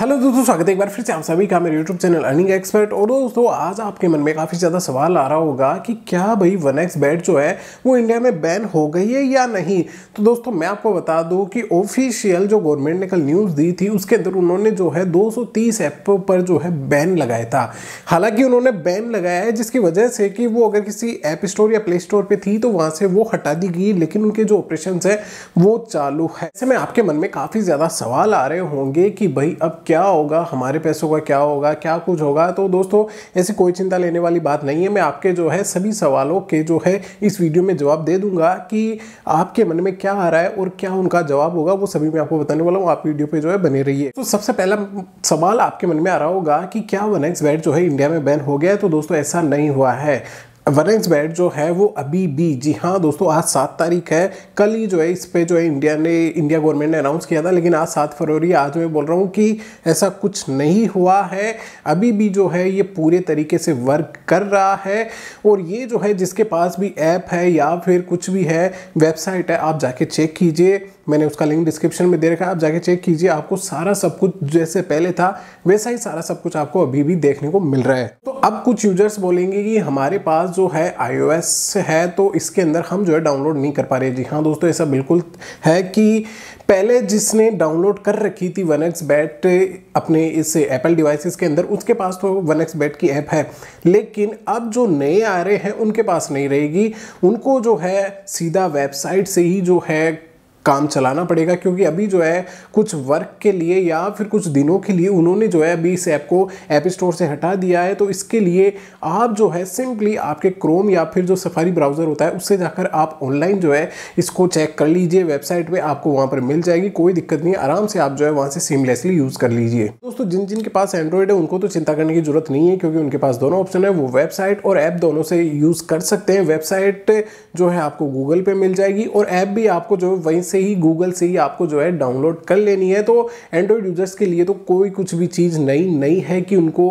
hello दोस्तों स्वागत है एक बार फिर से आप सभी का मेरे यूट्यूब चैनल अर्निंग एक्सपर्ट और दोस्तों आज आपके मन में काफ़ी ज़्यादा सवाल आ रहा होगा कि क्या भाई वन एक्स बैट जो है वो इंडिया में बैन हो गई है या नहीं तो दोस्तों मैं आपको बता दूं कि ऑफिशियल जो गवर्नमेंट ने कल न्यूज़ दी थी उसके अंदर उन्होंने जो है दो सौ पर जो है बैन लगाया था हालाँकि उन्होंने बैन लगाया है जिसकी वजह से कि वो अगर किसी ऐप स्टोर या प्ले स्टोर पर थी तो वहाँ से वो हटा दी गई लेकिन उनके जो ऑपरेशन है वो चालू है ऐसे में आपके मन में काफ़ी ज़्यादा सवाल आ रहे होंगे कि भाई अब क्या होगा हमारे पैसों का क्या होगा क्या कुछ होगा तो दोस्तों ऐसी कोई चिंता लेने वाली बात नहीं है मैं आपके जो है सभी सवालों के जो है इस वीडियो में जवाब दे दूंगा कि आपके मन में क्या आ रहा है और क्या उनका जवाब होगा वो सभी मैं आपको बताने वाला हूँ आप वीडियो पे जो है बने रहिए तो सबसे पहला सवाल आपके मन में आ रहा होगा कि क्या वन एक्स बैट जो है इंडिया में बैन हो गया है तो दोस्तों ऐसा नहीं हुआ है वरेंस बैट जो है वो अभी भी जी हाँ दोस्तों आज सात तारीख है कल ही जो है इस पर जो है इंडिया ने इंडिया गवर्नमेंट ने अनाउंस किया था लेकिन आज सात फरवरी आज मैं बोल रहा हूँ कि ऐसा कुछ नहीं हुआ है अभी भी जो है ये पूरे तरीके से वर्क कर रहा है और ये जो है जिसके पास भी ऐप है या फिर कुछ भी है वेबसाइट है आप जाके चेक कीजिए मैंने उसका लिंक डिस्क्रिप्शन में दे रखा है आप जाके चेक कीजिए आपको सारा सब कुछ जैसे पहले था वैसा ही सारा सब कुछ आपको अभी भी देखने को मिल रहा है तो अब कुछ यूजर्स बोलेंगे कि हमारे पास जो है आईओएस है तो इसके अंदर हम जो है डाउनलोड नहीं कर पा रहे जी हाँ दोस्तों ऐसा बिल्कुल है कि पहले जिसने डाउनलोड कर रखी थी वन एक्स बैट अपने इस एप्पल डिवाइसेस के अंदर उसके पास तो वन एक्स बैट की ऐप है लेकिन अब जो नए आ रहे हैं उनके पास नहीं रहेगी उनको जो है सीधा वेबसाइट से ही जो है काम चलाना पड़ेगा क्योंकि अभी जो है कुछ वर्क के लिए या फिर कुछ दिनों के लिए उन्होंने जो है अभी इस ऐप को ऐप स्टोर से हटा दिया है तो इसके लिए आप जो है सिंपली आपके क्रोम या फिर जो सफारी ब्राउज़र होता है उससे जाकर आप ऑनलाइन जो है इसको चेक कर लीजिए वेबसाइट पे आपको वहाँ पर मिल जाएगी कोई दिक्कत नहीं आराम से आप जो है वहाँ से सीमलेसली यूज़ कर लीजिए दोस्तों जिन जिन के पास एंड्रॉयड है उनको तो चिंता करने की जरूरत नहीं है क्योंकि उनके पास दोनों ऑप्शन है वो वेबसाइट और ऐप दोनों से यूज़ कर सकते हैं वेबसाइट जो है आपको गूगल पे मिल जाएगी और ऐप भी आपको जो है वहीं से ही गूगल से ही आपको जो है डाउनलोड कर लेनी है तो एंड्रॉयड यूजर्स के लिए तो कोई कुछ भी चीज़ नई नहीं है कि उनको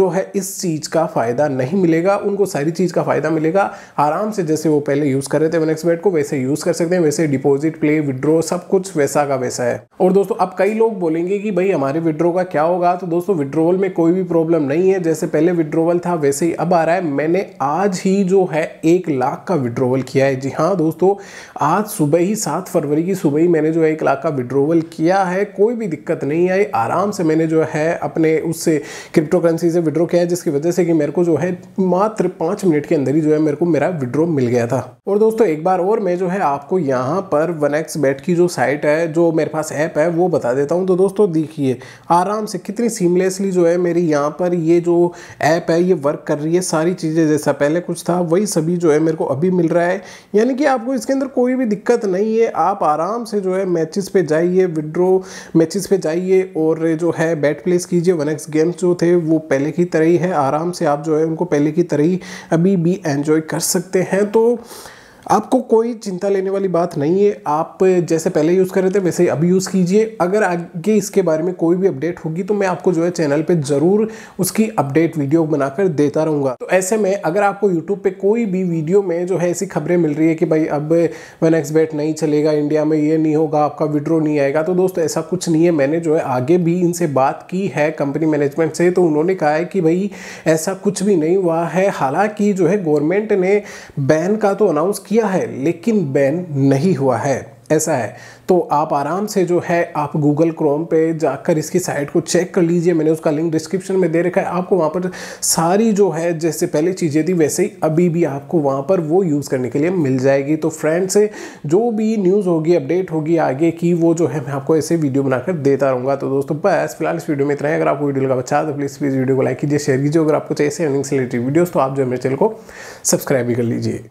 जो है इस चीज़ का फ़ायदा नहीं मिलेगा उनको सारी चीज़ का फ़ायदा मिलेगा आराम से जैसे वो पहले यूज़ कर रहे थे वन को वैसे यूज़ कर सकते हैं वैसे डिपॉजिट प्ले विड्रो सब कुछ वैसा का वैसा है और दोस्तों अब कई लोग बोलेंगे कि भाई हमारे विड्रो का क्या होगा तो दोस्तों विड्रोवल में कोई भी प्रॉब्लम नहीं है जैसे पहले विड्रोवल था वैसे ही अब आ रहा है मैंने आज ही जो है एक लाख का विड्रोवल किया है जी हाँ दोस्तों आज सुबह ही सात फरवरी जनवरी की सुबह ही मैंने जो है एक लाख का विड्रोवल किया है कोई भी दिक्कत नहीं आई आराम से मैंने जो है अपने उससे क्रिप्टो करेंसी से विड्रो किया है जिसकी वजह से कि मेरे को जो है मात्र पाँच मिनट के अंदर ही जो है मेरे को मेरा विड्रो मिल गया था और दोस्तों एक बार और मैं जो है आपको यहाँ पर वन एक्स बेट की जो साइट है जो मेरे पास ऐप है वो बता देता हूँ तो दोस्तों देखिए आराम से कितनी सीमलेसली जो है मेरी यहाँ पर ये जो ऐप है ये वर्क कर रही है सारी चीज़ें जैसा पहले कुछ था वही सभी जो है मेरे को अभी मिल रहा है यानी कि आपको इसके अंदर कोई भी दिक्कत नहीं है आप आराम से जो है मैचेस पे जाइए विड्रो मैचेस पे जाइए और जो है बैट प्लेस कीजिए वन एक्स गेम्स जो थे वो पहले की तरह ही है आराम से आप जो है उनको पहले की तरह ही अभी भी एन्जॉय कर सकते हैं तो आपको कोई चिंता लेने वाली बात नहीं है आप जैसे पहले यूज़ कर रहे थे वैसे ही अभी यूज़ कीजिए अगर आगे इसके बारे में कोई भी अपडेट होगी तो मैं आपको जो है चैनल पे ज़रूर उसकी अपडेट वीडियो बनाकर देता रहूँगा तो ऐसे में अगर आपको यूट्यूब पे कोई भी वीडियो में जो है ऐसी खबरें मिल रही है कि भाई अब वन बेट नहीं चलेगा इंडिया में ये नहीं होगा आपका विड्रो नहीं आएगा तो दोस्तों ऐसा कुछ नहीं है मैंने जो है आगे भी इनसे बात की है कंपनी मैनेजमेंट से तो उन्होंने कहा है कि भाई ऐसा कुछ भी नहीं हुआ है हालाँकि जो है गवर्नमेंट ने बैन का तो अनाउंस किया किया है लेकिन बैन नहीं हुआ है ऐसा है तो आप आराम से जो है आप गूगल क्रोम पे जाकर इसकी साइट को चेक कर लीजिए मैंने उसका लिंक डिस्क्रिप्शन में दे रखा है आपको वहाँ पर सारी जो है जैसे पहले चीज़ें थी वैसे ही अभी भी आपको वहाँ पर वो यूज़ करने के लिए मिल जाएगी तो फ्रेंड से जो भी न्यूज़ होगी अपडेट होगी आगे की वो जो है मैं आपको ऐसे वीडियो बनाकर देता रहूँगा तो दोस्तों बस फिलहाल इस वीडियो में इतना है अगर आपको वीडियो का अच्छा तो प्लीज़ प्लीज़ वीडियो को लाइक कीजिए शेयर कीजिए अगर आपको चाहिए अर्निंग से रिलेटेड वीडियोज़ तो आप जो है मेरे चैनल को सब्सक्राइब भी कर लीजिए